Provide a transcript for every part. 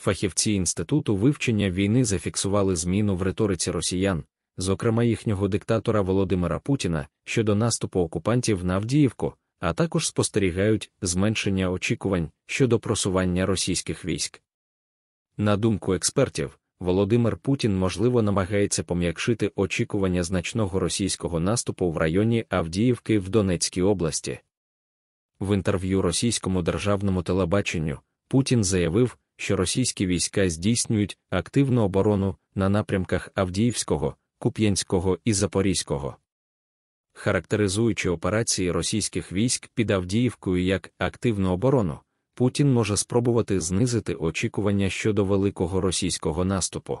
Фахівці Інституту вивчення війни зафіксували зміну в риториці росіян, зокрема їхнього диктатора Володимира Путіна щодо наступу окупантів на Авдіївку, а також спостерігають зменшення очікувань щодо просування російських військ. На думку експертів, Володимир Путін, можливо, намагається пом'якшити очікування значного російського наступу в районі Авдіївки в Донецькій області. В інтерв'ю російському державному телебаченню Путін заявив, що російські війська здійснюють активну оборону на напрямках Авдіївського, Куп'янського і Запорізького. Характеризуючи операції російських військ під Авдіївкою як активну оборону, Путін може спробувати знизити очікування щодо великого російського наступу.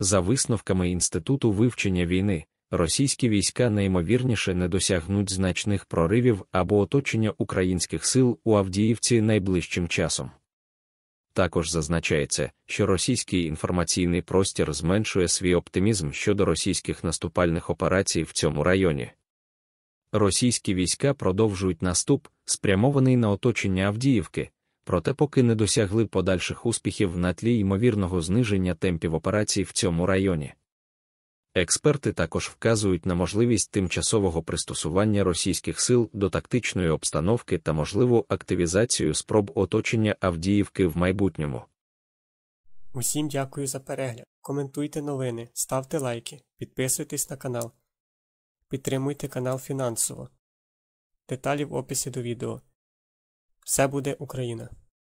За висновками Інституту вивчення війни, російські війська найімовірніше не досягнуть значних проривів або оточення українських сил у Авдіївці найближчим часом. Також зазначається, що російський інформаційний простір зменшує свій оптимізм щодо російських наступальних операцій в цьому районі. Російські війська продовжують наступ, спрямований на оточення Авдіївки, проте поки не досягли подальших успіхів на тлі ймовірного зниження темпів операцій в цьому районі. Експерти також вказують на можливість тимчасового пристосування російських сил до тактичної обстановки та можливу активізацію спроб оточення Авдіївки в майбутньому. Усім дякую за перегляд. Коментуйте новини, ставте лайки, підписуйтесь на канал, підтримуйте канал фінансово. Деталі в описі до відео. Все буде Україна!